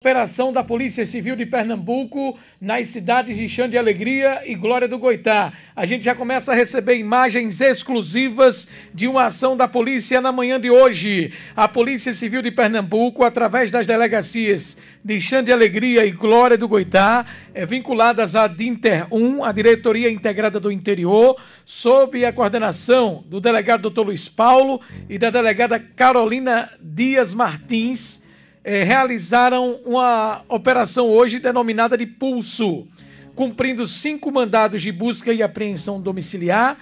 Operação da Polícia Civil de Pernambuco nas cidades de Xande Alegria e Glória do Goitá. A gente já começa a receber imagens exclusivas de uma ação da polícia na manhã de hoje. A Polícia Civil de Pernambuco, através das delegacias de Xande Alegria e Glória do Goitá, é, vinculadas à DINTER 1, a Diretoria Integrada do Interior, sob a coordenação do delegado Dr. Luiz Paulo e da delegada Carolina Dias Martins é, realizaram uma operação hoje denominada de Pulso, cumprindo cinco mandados de busca e apreensão domiciliar,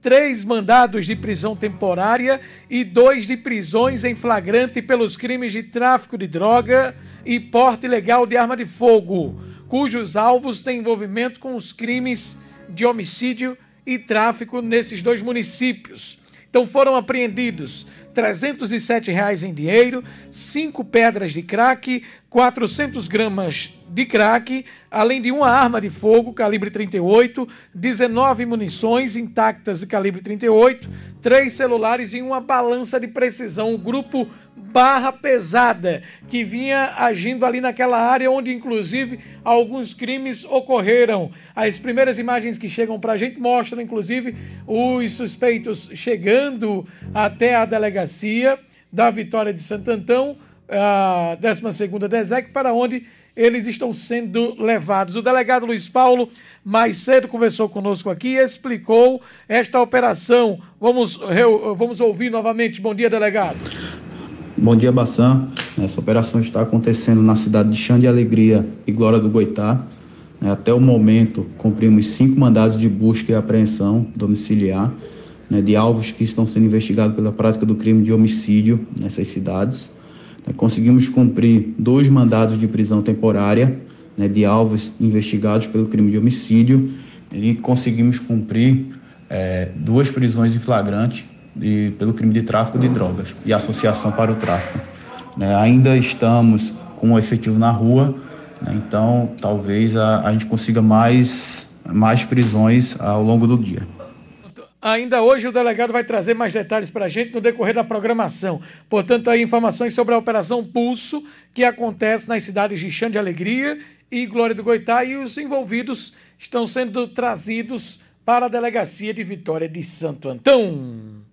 três mandados de prisão temporária e dois de prisões em flagrante pelos crimes de tráfico de droga e porte ilegal de arma de fogo, cujos alvos têm envolvimento com os crimes de homicídio e tráfico nesses dois municípios. Então foram apreendidos 307 reais em dinheiro, cinco pedras de crack, 400 gramas de crack, além de uma arma de fogo calibre 38, 19 munições intactas de calibre 38, três celulares e uma balança de precisão, o grupo Barra Pesada, que vinha agindo ali naquela área onde inclusive alguns crimes ocorreram. As primeiras imagens que chegam para a gente mostram inclusive os suspeitos chegando até a delegacia da Vitória de Santo Antão a 12ª DESEC, para onde eles estão sendo levados. O delegado Luiz Paulo, mais cedo, conversou conosco aqui e explicou esta operação. Vamos, vamos ouvir novamente. Bom dia, delegado. Bom dia, Bassan. Essa operação está acontecendo na cidade de Chão de Alegria e Glória do Goitá. Né? Até o momento, cumprimos cinco mandados de busca e apreensão domiciliar né? de alvos que estão sendo investigados pela prática do crime de homicídio nessas cidades. É, conseguimos cumprir dois mandados de prisão temporária né, de alvos investigados pelo crime de homicídio e conseguimos cumprir é, duas prisões em flagrante de, pelo crime de tráfico de drogas e associação para o tráfico. Né, ainda estamos com o efetivo na rua, né, então talvez a, a gente consiga mais, mais prisões ao longo do dia. Ainda hoje o delegado vai trazer mais detalhes para a gente no decorrer da programação. Portanto, aí informações sobre a Operação Pulso, que acontece nas cidades de de Alegria e Glória do Goitá, e os envolvidos estão sendo trazidos para a delegacia de Vitória de Santo Antão.